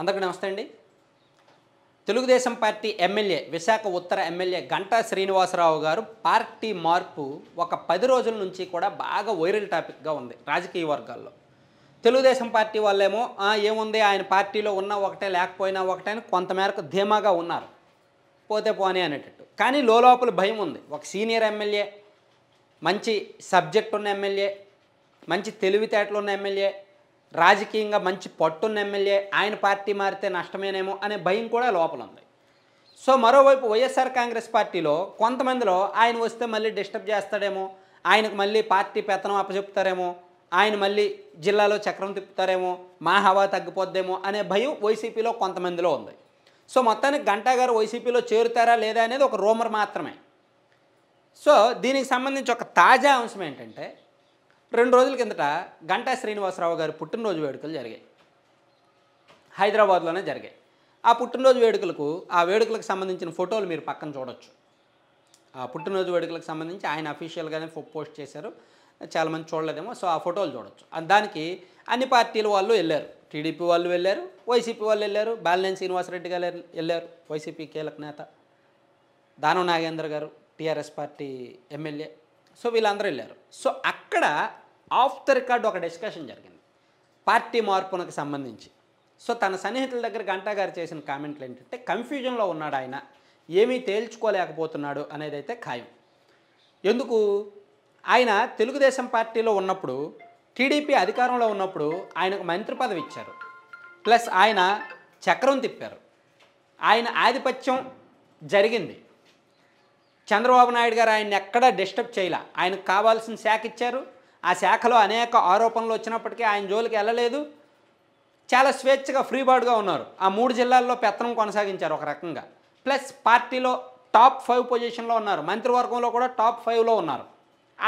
అందరికీ నమస్తే అండి తెలుగుదేశం పార్టీ ఎమ్మెల్యే విశాఖ ఉత్తర ఎమ్మెల్యే గంటా శ్రీనివాసరావు గారు పార్టీ మార్పు ఒక పది రోజుల నుంచి కూడా బాగా వైరల్ టాపిక్గా ఉంది రాజకీయ వర్గాల్లో తెలుగుదేశం పార్టీ వాళ్ళేమో ఏముంది ఆయన పార్టీలో ఉన్న ఒకటే లేకపోయినా ఒకటే అని కొంతమేరకు ధీమాగా ఉన్నారు పోతే పోనీ అనేటట్టు కానీ లోపల భయం ఉంది ఒక సీనియర్ ఎమ్మెల్యే మంచి సబ్జెక్ట్ ఉన్న ఎమ్మెల్యే మంచి తెలివితేటలు ఉన్న ఎమ్మెల్యే రాజకీయంగా మంచి పట్టున్న ఎమ్మెల్యే ఆయన పార్టీ మారితే నష్టమేనేమో అనే భయం కూడా లోపల ఉంది సో మరోవైపు వైఎస్ఆర్ కాంగ్రెస్ పార్టీలో కొంతమందిలో ఆయన వస్తే మళ్ళీ డిస్టర్బ్ చేస్తాడేమో ఆయనకు మళ్ళీ పార్టీ పెత్తనం అప్పచెప్తారేమో ఆయన మళ్ళీ జిల్లాలో చక్రం తిప్పుతారేమో మా హవా తగ్గిపోద్దేమో అనే భయం వైసీపీలో కొంతమందిలో ఉంది సో మొత్తానికి గంటా గారు వైసీపీలో చేరుతారా లేదా అనేది ఒక రూమర్ మాత్రమే సో దీనికి సంబంధించి ఒక తాజా అంశం ఏంటంటే రెండు రోజుల కిందట గంటా శ్రీనివాసరావు గారి పుట్టినరోజు వేడుకలు జరిగాయి హైదరాబాద్లోనే జరిగాయి ఆ పుట్టినరోజు వేడుకలకు ఆ వేడుకలకు సంబంధించిన ఫోటోలు మీరు పక్కన చూడొచ్చు ఆ పుట్టినరోజు వేడుకలకు సంబంధించి ఆయన అఫీషియల్గానే పోస్ట్ చేశారు చాలామంది చూడలేదేమో సో ఆ ఫోటోలు చూడొచ్చు దానికి అన్ని పార్టీల వాళ్ళు వెళ్ళారు టీడీపీ వాళ్ళు వెళ్ళారు వైసీపీ వాళ్ళు వెళ్ళారు బాలినేని శ్రీనివాసరెడ్డి గారు వెళ్ళారు వైసీపీ కీలక నేత దాను నాగేంద్ర గారు టీఆర్ఎస్ పార్టీ ఎమ్మెల్యే సో వీళ్ళందరూ వెళ్ళారు సో అక్కడ ఆఫ్ ద రికార్డ్ ఒక డిస్కషన్ జరిగింది పార్టీ మార్పునకు సంబంధించి సో తన సన్నిహితుల దగ్గర గంటాగారు చేసిన కామెంట్లు ఏంటంటే కన్ఫ్యూజన్లో ఉన్నాడు ఆయన ఏమీ తేల్చుకోలేకపోతున్నాడు అనేది అయితే ఖాయం ఎందుకు ఆయన తెలుగుదేశం పార్టీలో ఉన్నప్పుడు టీడీపీ అధికారంలో ఉన్నప్పుడు ఆయనకు మంత్రి పదవి ఇచ్చారు ప్లస్ ఆయన చక్రం తిప్పారు ఆయన ఆధిపత్యం జరిగింది చంద్రబాబు నాయుడు గారు ఆయన ఎక్కడా డిస్టర్బ్ చేయలే ఆయనకు కావాల్సిన శాఖ ఇచ్చారు ఆ శాఖలో అనేక ఆరోపణలు వచ్చినప్పటికీ ఆయన జోలికి వెళ్ళలేదు చాలా స్వేచ్ఛగా ఫ్రీ ఉన్నారు ఆ మూడు జిల్లాల్లో పెత్తనం కొనసాగించారు ఒక రకంగా ప్లస్ పార్టీలో టాప్ ఫైవ్ పొజిషన్లో ఉన్నారు మంత్రివర్గంలో కూడా టాప్ ఫైవ్లో ఉన్నారు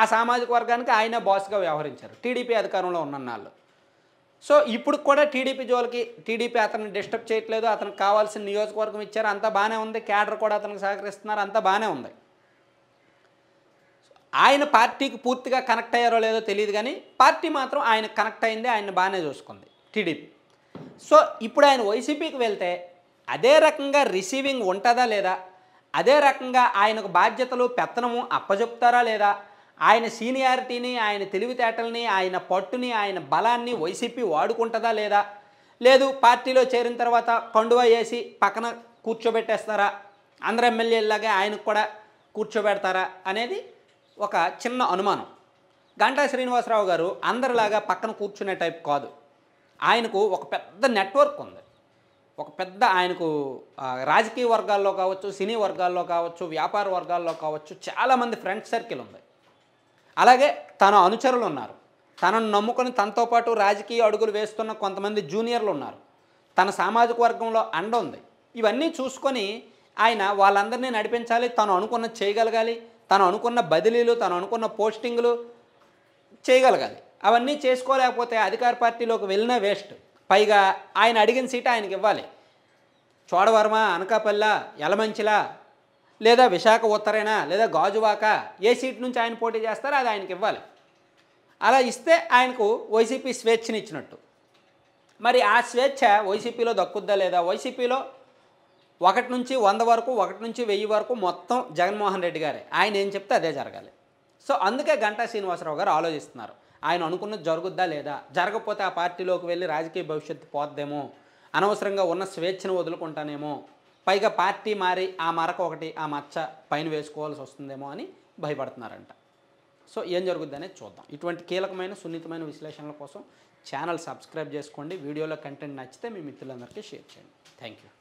ఆ సామాజిక వర్గానికి ఆయన బాస్గా వ్యవహరించారు టీడీపీ అధికారంలో ఉన్న వాళ్ళు సో ఇప్పుడు కూడా టీడీపీ జోలికి టీడీపీ అతన్ని డిస్టర్బ్ చేయట్లేదు అతనికి కావాల్సిన నియోజకవర్గం ఇచ్చారు అంతా బాగానే ఉంది క్యాడర్ కూడా అతనికి సహకరిస్తున్నారు అంతా బాగానే ఉంది ఆయన పార్టీకి పూర్తిగా కనెక్ట్ అయ్యారో లేదో తెలియదు కానీ పార్టీ మాత్రం ఆయన కనెక్ట్ అయింది ఆయన బాగానే చూసుకుంది టీడీపీ సో ఇప్పుడు ఆయన వైసీపీకి వెళ్తే అదే రకంగా రిసీవింగ్ ఉంటుందా లేదా అదే రకంగా ఆయనకు బాధ్యతలు పెత్తనము అప్పజెప్తారా లేదా ఆయన సీనియారిటీని ఆయన తెలివితేటల్ని ఆయన పట్టుని ఆయన బలాన్ని వైసీపీ వాడుకుంటుందా లేదా లేదు పార్టీలో చేరిన తర్వాత కండువ వేసి పక్కన కూర్చోబెట్టేస్తారా అందరు ఎమ్మెల్యేలాగే ఆయనకు కూడా కూర్చోబెడతారా అనేది ఒక చిన్న అనుమానం గంటా శ్రీనివాసరావు గారు అందరిలాగా పక్కన కూర్చునే టైప్ కాదు ఆయనకు ఒక పెద్ద నెట్వర్క్ ఉంది ఒక పెద్ద ఆయనకు రాజకీయ వర్గాల్లో కావచ్చు సినీ వర్గాల్లో కావచ్చు వ్యాపార వర్గాల్లో కావచ్చు చాలామంది ఫ్రెండ్ సర్కిల్ ఉంది అలాగే తన అనుచరులు ఉన్నారు తనను నమ్ముకొని తనతో పాటు రాజకీయ అడుగులు వేస్తున్న కొంతమంది జూనియర్లు ఉన్నారు తన సామాజిక వర్గంలో అండ ఉంది ఇవన్నీ చూసుకొని ఆయన వాళ్ళందరినీ నడిపించాలి తను అనుకున్నది చేయగలగాలి తను అనుకున్న బదిలీలు తను అనుకున్న పోస్టింగ్లు చేయగలగాలి అవన్నీ చేసుకోలేకపోతే అధికార పార్టీలోకి వెళ్ళినా వేస్ట్ పైగా ఆయన అడిగిన సీట్ ఆయనకి ఇవ్వాలి చోడవరమ అనకాపల్ల ఎలమంచిలా లేదా విశాఖ ఉత్తరైనా లేదా గాజువాక ఏ సీట్ నుంచి ఆయన పోటీ చేస్తారో అది ఆయనకి ఇవ్వాలి అలా ఇస్తే ఆయనకు వైసీపీ స్వేచ్ఛనిచ్చినట్టు మరి ఆ స్వేచ్ఛ వైసీపీలో దక్కుద్దా లేదా వైసీపీలో ఒకటి నుంచి వంద వరకు ఒకటి నుంచి వెయ్యి వరకు మొత్తం జగన్మోహన్ రెడ్డి గారే ఆయన ఏం చెప్తే అదే జరగాలి సో అందుకే గంటా శ్రీనివాసరావు గారు ఆలోచిస్తున్నారు ఆయన అనుకున్నది జరుగుద్దా లేదా జరగకపోతే ఆ పార్టీలోకి వెళ్ళి రాజకీయ భవిష్యత్తు పోద్దేమో అనవసరంగా ఉన్న స్వేచ్ఛను వదులుకుంటానేమో పైగా పార్టీ మారి ఆ మరక ఒకటి ఆ మచ్చ పైన వేసుకోవాల్సి వస్తుందేమో అని భయపడుతున్నారంట సో ఏం జరుగుద్ది చూద్దాం ఇటువంటి కీలకమైన సున్నితమైన విశ్లేషణల కోసం ఛానల్ సబ్స్క్రైబ్ చేసుకోండి వీడియోలో కంటెంట్ నచ్చితే మీ మిత్రులందరికీ షేర్ చేయండి థ్యాంక్ యూ